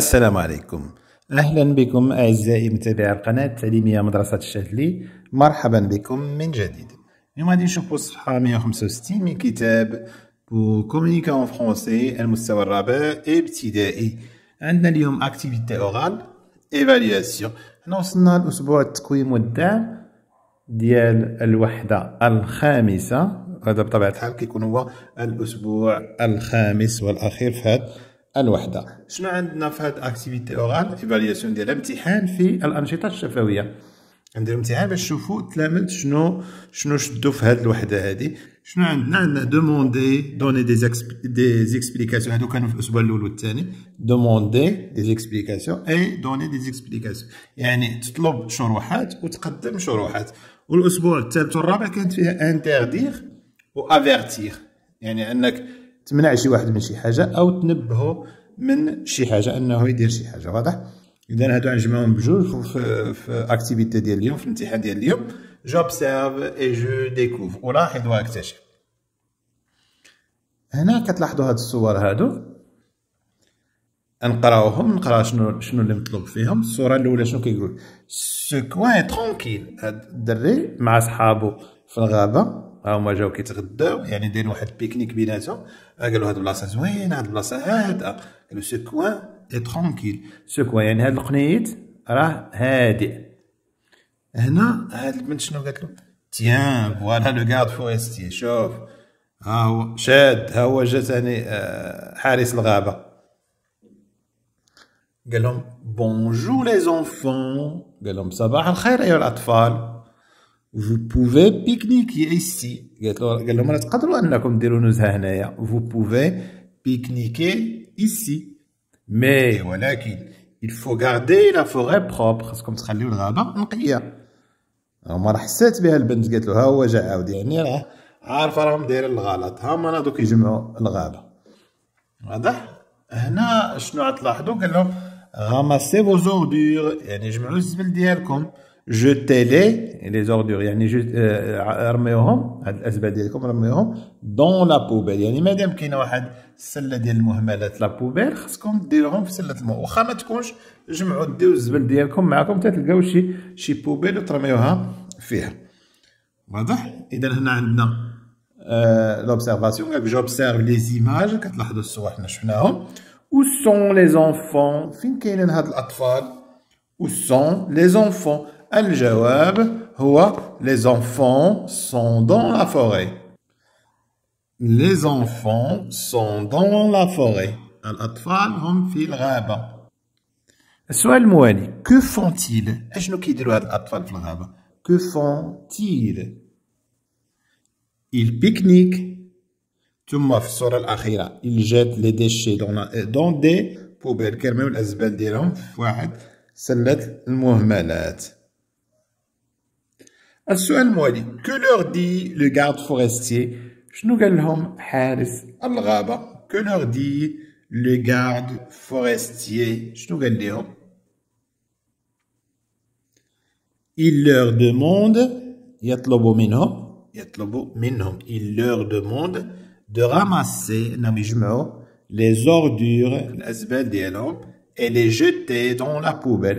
السلام عليكم اهلا بكم اعزائي متابعي القناه التعليميه مدرسه الشاذلي مرحبا بكم من جديد اليوم غادي نشوفوا الصفحه 165 من كتاب بو كومونيكا اون فرونسي المستوى الرابع ابتدائي عندنا اليوم اكتيفيتي اورال ايفالياسيون حنا وصلنا لاسبوع التقويم والدعم ديال الوحده الخامسه هذا بطبيعه الحال كيكون هو الاسبوع الخامس والاخير في هذا الوحده شنو عندنا في هاد اكتيفيتي اورال ايفالياسيون ديال الامتحان في الانشطه الشفويه نديرو امتحان باش نشوفو التلامذ شنو شنو شدو في هاد الوحده هادي شنو عندنا عندنا دوموندي دوني دي دي زيكسبليكاسيون هادو كانوا في الاسبوع الاول والثاني دوموندي دي زيكسبليكاسيون اي دوني دي زيكسبليكاسيون يعني تطلب شروحات وتقدم شروحات والاسبوع الثالث والرابع كانت فيها انتردير وافيرتير يعني انك تمنع شي واحد من شي حاجه او تنبهه من شي حاجه انه يدير شي حاجه واضح اذا هادو نجمعهم بجوج في, في اكتيفيتي ديال اليوم في الامتحان ديال اليوم جوبسيرف اي جو ديكوف ولاحظ واكتشف هنا كتلاحظوا هاد الصور هادو نقراوهم نقرا شنو شنو اللي مطلوب فيهم الصوره الاولى شنو كيقول سكوان ترونكيل هاد الدري مع صحابو في الغابه ها هما جاو كيتغداو يعني دايرين واحد بيكنيك بيناتهم آه، قالوا هاد البلاصه زوينه هاد البلاصه هادئه قالوا سو كوان اي ترونكيل سو كوان يعني هاد القنيت راه هادئ هنا هاد البنت شنو قالت له تيان فوالا لو كارد فورستي شوف ها هو شاد ها هو جا ثاني آه، حارس الغابه قال لهم بونجور لي زونفون قال لهم صباح الخير ايها الاطفال فو بوفي بيكنيكي ايسي قالت له قال لهم راه تقدروا انكم ديروا نزهه هنايا فو بوفي بيكنيكي ايسي مي ولكن il faut garder la forêt propre خاصكم تخليو الغابه نقيه هما راه حسات بها البنت قالت له ها هو جا عاود يعني راه عارفه راهم دايرين الغلط هما انا دوك يجمعوا الغابه واضح هنا شنو غتلاحظوا قال لهم غامسي فوزوردور يعني جمعوا الزبل ديالكم jetez-les, لي ordures, يعني جت... رميوهم هاد الاسباب ديالكم رميوهم دون لا بوبيل يعني مادام كاينه واحد السله ديال المهملات لا بوبيل خصكم ديروهم في سله الماء واخا ما تكونش جمعوا ديو الزبل ديالكم معكم تلقاو شي شي بوبيل وترميوها فيها واضح اذا هنا عندنا آه لوبسيرفاسيون كاك جوبسيرف لي زيماج كتلاحظوا الصور حنا شفناهم Où sont لي زونفون فين كاينين هاد الاطفال Où sont لي زونفون الجواب هو les enfants sont dans la forêt. Les enfants sont dans la forêt. الأطفال هم في الغابة. السؤال que font-ils كيديروا هاد في que font-ils ils ils pique ثم في ils jettent les déchets dans, des poubelles السؤال que leur dit le garde forestier شنو قال لهم حارس que leur dit le garde forestier شنو hum. il leur demande il leur demande de ramasser نعم les ordures الأزبال et les jeter dans la poubelle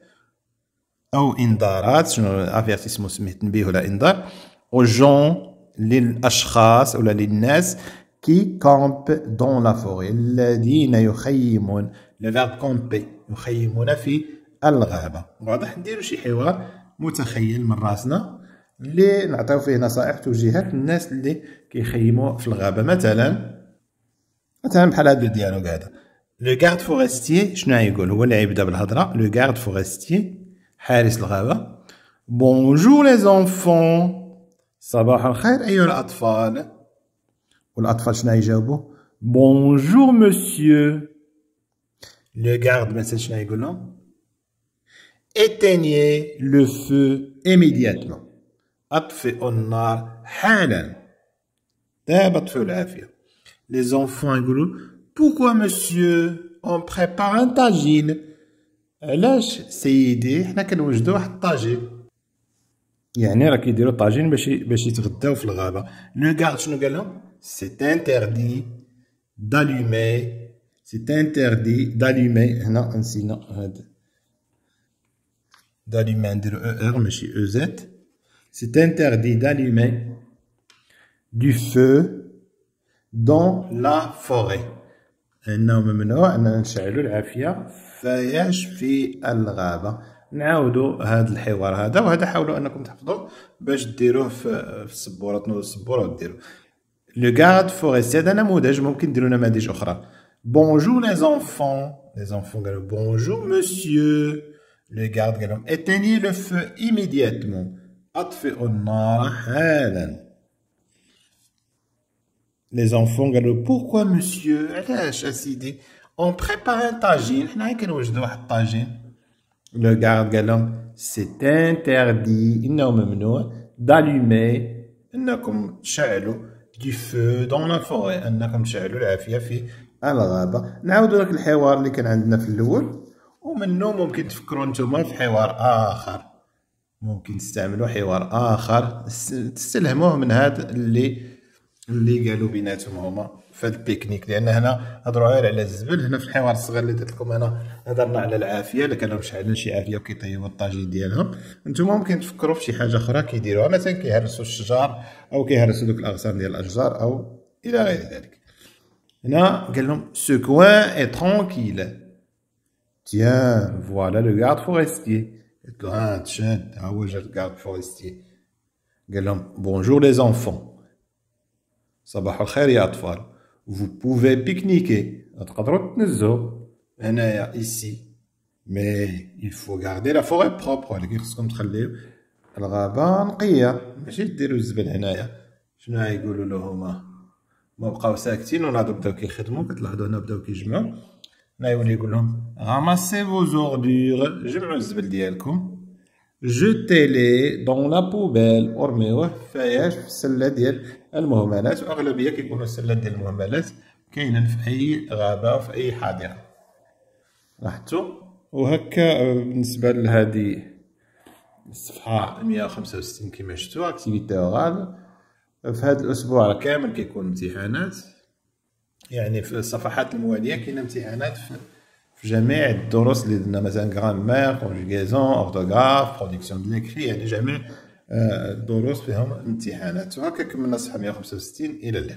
او انذارات شنو افيرتيسمون سميت به ولا انذار او جون للاشخاص ولا للناس كي كامب دون لا فوري الذين يخيمون لو كومبي يخيمون في الغابه واضح نديرو شي حوار متخيل من راسنا اللي نعطيو فيه نصائح توجيهات للناس اللي كيخيموا في الغابه مثلا مثلا بحال هذا الديالوج هذا لو غارد فورستيي شنو يقول هو اللي يبدا بالهضره لو غارد فورستيي Bonjour les enfants... Bonjour monsieur... صباح الخير أيها الأطفال والأطفال garde éteignez le feu immédiatement les enfants pourquoi monsieur on prépare un tagine l'orage c'est interdit d'allumer c'est interdit d'allumer un incendiaire d'allumer une émeute c'est interdit d'allumer du feu dans la forêt انه ممنوع ان نشعلوا العافيه فيعش في الغابه نعاودوا هذا الحوار هذا وهذا حاولوا انكم تحفظوه باش ديروه في السبوره تنوضوا السبوره وديروا لو غارد فوريستي هذا نموذج ممكن ديروا نماذج اخرى بونجور لي زونفون لي زونفون قالوا بونجور مسيو لو غارد قال لهم اتيني لو فو ايميدياتمون اطفئوا النار حالا Les enfants قالوا pourquoi monsieur علاش اسيدي اون بريبار ان طاجين حنا غير كنوجدوا واحد الطاجين لو غارد قال لهم سيت انتردي انه ممنوع دالومي انكم تشعلوا دي فو دون لا فوري انكم تشعلوا العافيه في الغابه نعاودوا لك الحوار اللي كان عندنا في الاول ومنه ممكن تفكروا نتوما في حوار اخر ممكن تستعملوا حوار اخر تستلهموه من هذا اللي اللي قالوا بيناتهم هما في هذا البيكنيك لان هنا هضروا غير على الزبل هنا في الحوار الصغير اللي درت لكم انا هضرنا على العافيه اللي كانوا مشعلين شي عافيه وكيطيبوا الطاجين ديالهم انتم ممكن تفكروا في شي حاجه اخرى كيديروها مثلا كيهرسوا الشجار او كيهرسوا دوك الاغصان ديال الاشجار او الى غير ذلك هنا قال لهم سو كوان اي ترونكيل تيان فوالا لو غارد فورستي قلت له ها تشاد ها هو جا الغارد فورستي قال لهم بونجور لي زونفون صباح الخير يا اطفال فو بوفي بيكنيكي تقدروا تنزهوا هنايا ايسي مي il faut garder la forêt propre اللي خصكم تخليو الغابة نقية ماشي ديروا الزبل هنايا شنو يقولوا له هما ما بقاو ساكتين ونادو بداو كيخدموا كتلاحظوا هنا بداو كيجمعوا هنا يقول لهم غاماسي فو زوردور جمعوا الزبل ديالكم جوتيلي دون لا بوبيل ارميوه فياش في السله ديال المهملات واغلبيه كيكونوا السله ديال المهملات كاينين في اي غابه في اي حديقه لاحظتوا وهكا بالنسبه لهذه الصفحه 165 كما شفتوا اكتيفيتي اورال في هذا الاسبوع كامل كيكون امتحانات يعني في الصفحات المواليه كاين امتحانات في jamais les doros les grammaire, conjugaison, orthographe, production de l'écrit, et ne jamais euh, doros un